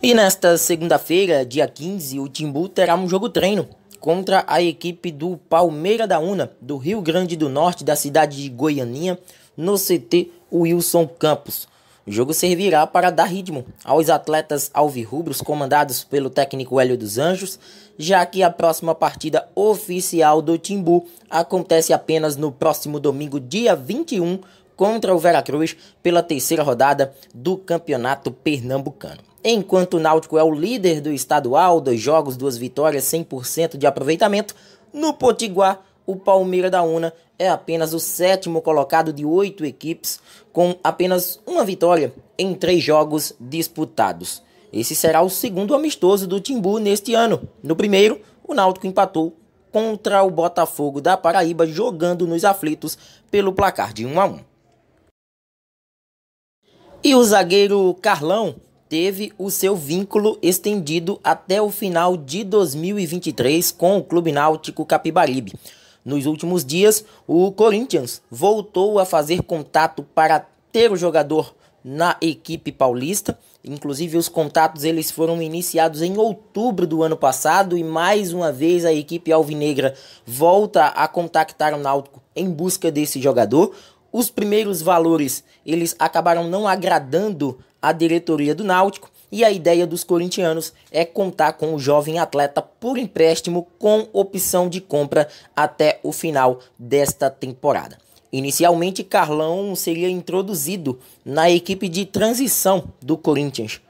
E nesta segunda-feira, dia 15, o Timbu terá um jogo treino contra a equipe do Palmeira da Una, do Rio Grande do Norte, da cidade de Goianinha, no CT Wilson Campos. O jogo servirá para dar ritmo aos atletas alvirrubros comandados pelo técnico Hélio dos Anjos, já que a próxima partida oficial do Timbu acontece apenas no próximo domingo, dia 21, contra o Veracruz pela terceira rodada do Campeonato Pernambucano. Enquanto o Náutico é o líder do estadual, dois jogos, duas vitórias, 100% de aproveitamento, no Potiguar, o Palmeiras da Una é apenas o sétimo colocado de oito equipes, com apenas uma vitória em três jogos disputados. Esse será o segundo amistoso do Timbu neste ano. No primeiro, o Náutico empatou contra o Botafogo da Paraíba, jogando nos aflitos pelo placar de 1 a 1. E o zagueiro Carlão teve o seu vínculo estendido até o final de 2023 com o Clube Náutico Capibaribe. Nos últimos dias, o Corinthians voltou a fazer contato para ter o jogador na equipe paulista. Inclusive os contatos eles foram iniciados em outubro do ano passado e mais uma vez a equipe alvinegra volta a contactar o Náutico em busca desse jogador. Os primeiros valores, eles acabaram não agradando a diretoria do Náutico e a ideia dos corintianos é contar com o jovem atleta por empréstimo com opção de compra até o final desta temporada. Inicialmente, Carlão seria introduzido na equipe de transição do Corinthians.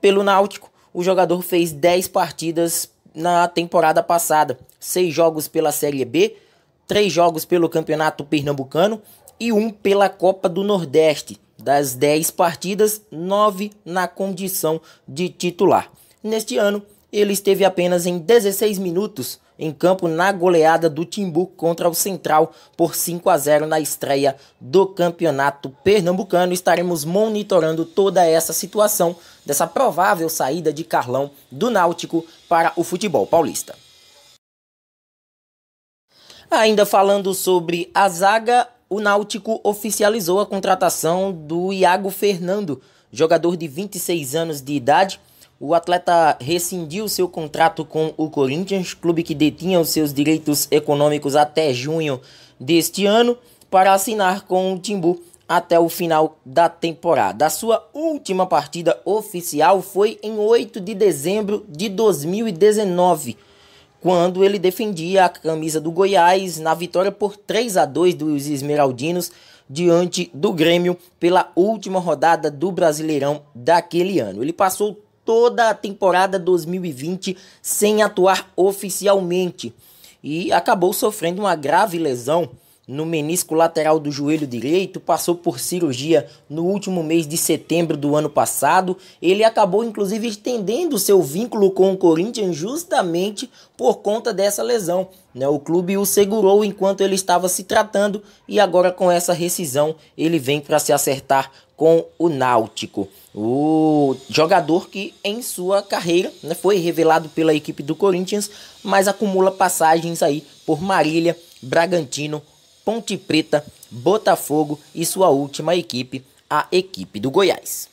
Pelo Náutico, o jogador fez 10 partidas na temporada passada: 6 jogos pela Série B, 3 jogos pelo Campeonato Pernambucano e um pela Copa do Nordeste. Das 10 partidas, 9 na condição de titular. Neste ano, ele esteve apenas em 16 minutos em campo na goleada do Timbu contra o Central por 5 a 0 na estreia do Campeonato Pernambucano. Estaremos monitorando toda essa situação dessa provável saída de Carlão do Náutico para o futebol paulista. Ainda falando sobre a zaga, o Náutico oficializou a contratação do Iago Fernando, jogador de 26 anos de idade. O atleta rescindiu seu contrato com o Corinthians, clube que detinha os seus direitos econômicos até junho deste ano, para assinar com o Timbu até o final da temporada. A sua última partida oficial foi em 8 de dezembro de 2019 quando ele defendia a camisa do Goiás na vitória por 3 a 2 dos Esmeraldinos diante do Grêmio pela última rodada do Brasileirão daquele ano. Ele passou toda a temporada 2020 sem atuar oficialmente e acabou sofrendo uma grave lesão no menisco lateral do joelho direito, passou por cirurgia no último mês de setembro do ano passado. Ele acabou inclusive estendendo seu vínculo com o Corinthians justamente por conta dessa lesão. Né? O clube o segurou enquanto ele estava se tratando e agora com essa rescisão ele vem para se acertar com o Náutico. O jogador que em sua carreira né, foi revelado pela equipe do Corinthians, mas acumula passagens aí por Marília, Bragantino, Ponte Preta, Botafogo e sua última equipe, a equipe do Goiás.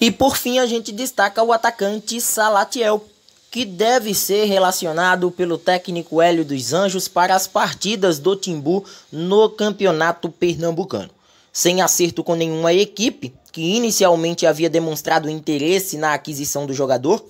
E por fim a gente destaca o atacante Salatiel, que deve ser relacionado pelo técnico Hélio dos Anjos para as partidas do Timbu no Campeonato Pernambucano. Sem acerto com nenhuma equipe, que inicialmente havia demonstrado interesse na aquisição do jogador,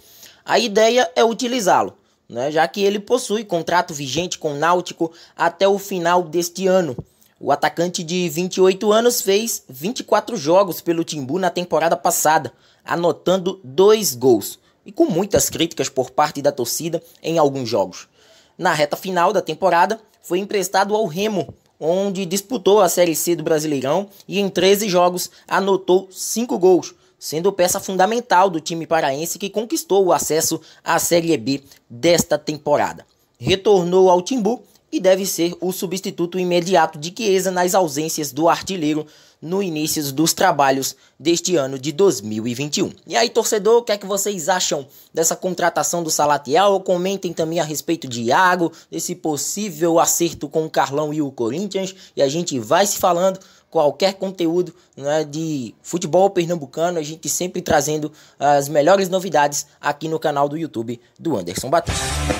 a ideia é utilizá-lo né, já que ele possui contrato vigente com o Náutico até o final deste ano. O atacante de 28 anos fez 24 jogos pelo Timbu na temporada passada, anotando dois gols e com muitas críticas por parte da torcida em alguns jogos. Na reta final da temporada, foi emprestado ao Remo, onde disputou a Série C do Brasileirão e em 13 jogos anotou 5 gols, sendo peça fundamental do time paraense que conquistou o acesso à Série B desta temporada. Retornou ao Timbu e deve ser o substituto imediato de Chiesa nas ausências do artilheiro no início dos trabalhos deste ano de 2021. E aí, torcedor, o que é que vocês acham dessa contratação do Salatiel? Comentem também a respeito de Iago, desse possível acerto com o Carlão e o Corinthians, e a gente vai se falando qualquer conteúdo né, de futebol pernambucano, a gente sempre trazendo as melhores novidades aqui no canal do YouTube do Anderson Batista.